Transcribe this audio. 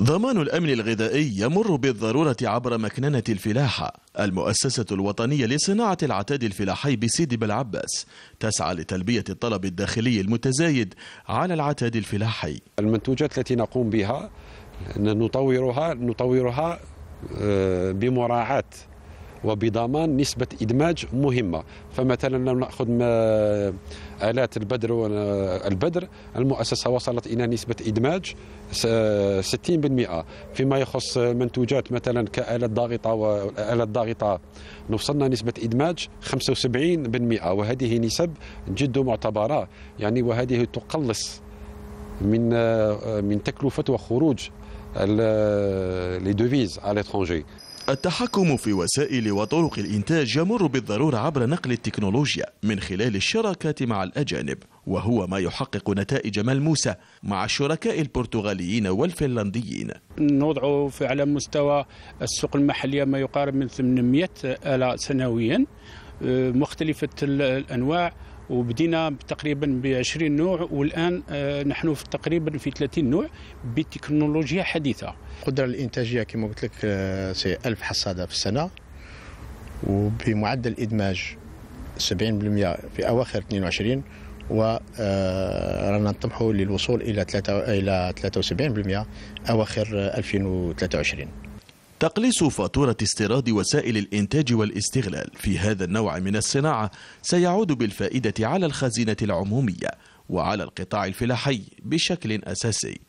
ضمان الأمن الغذائي يمر بالضرورة عبر مكننة الفلاحة المؤسسة الوطنية لصناعة العتاد الفلاحي بسيدي بلعباس تسعى لتلبية الطلب الداخلي المتزايد على العتاد الفلاحي المنتوجات التي نقوم بها نطورها نطورها آه، بمراعاة وبضمان نسبة إدماج مهمة فمثلا لو نأخذ ما آلات البدر البدر المؤسسة وصلت إلى نسبة إدماج 60% فيما يخص منتوجات مثلا كآلات ضاغطة والآلات ضاغطة وصلنا نسبة إدماج 75% وهذه نسب جد معتبرة يعني وهذه تقلص من آه، من تكلفة وخروج لي devises على l'étranger. التحكم في وسائل وطرق الإنتاج يمر بالضرورة عبر نقل التكنولوجيا من خلال الشراكات مع الأجانب وهو ما يحقق نتائج ملموسة مع الشركاء البرتغاليين والفنلنديين نوضع على مستوى السوق المحلية ما يقارب من 800 ألا سنويا آه، مختلفة الأنواع وبدينا تقريبا ب 20 نوع والان آه، نحن في تقريبا في 30 نوع بتكنولوجيا حديثه القدره الانتاجيه كما قلت لك آه، سي 1000 حصاده في السنه وبمعدل ادماج 70% في اواخر 22 ورانا آه، نطمحوا للوصول الى 3 الى 73% اواخر 2023 تقليص فاتورة استيراد وسائل الإنتاج والاستغلال في هذا النوع من الصناعة سيعود بالفائدة على الخزينة العمومية وعلى القطاع الفلاحي بشكل أساسي